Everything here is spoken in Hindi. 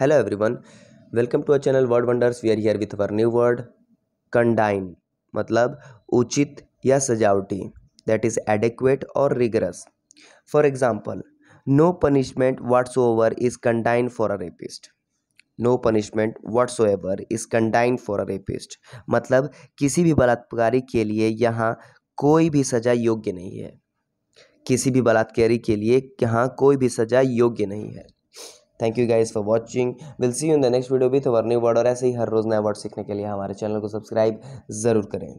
hello everyone welcome to our channel word wonders we are here with our new word condign मतलब उचित या सजावटी दैट इज एडिक्वेट और rigorous for example no punishment what's over is condign for a rapist no punishment what's over is condign for a rapist मतलब किसी भी बलात्कारी के लिए यहाँ कोई भी सजा योग्य नहीं है किसी भी बलात्कारी के लिए यहाँ कोई भी सजा योग्य नहीं है thank you guys for watching will see you in the next video भी तो वर्न्यू वर्ड और ऐसे ही हर रोज़ नया वर्ड सीखने के लिए हमारे चैनल को सब्सक्राइब ज़रूर करें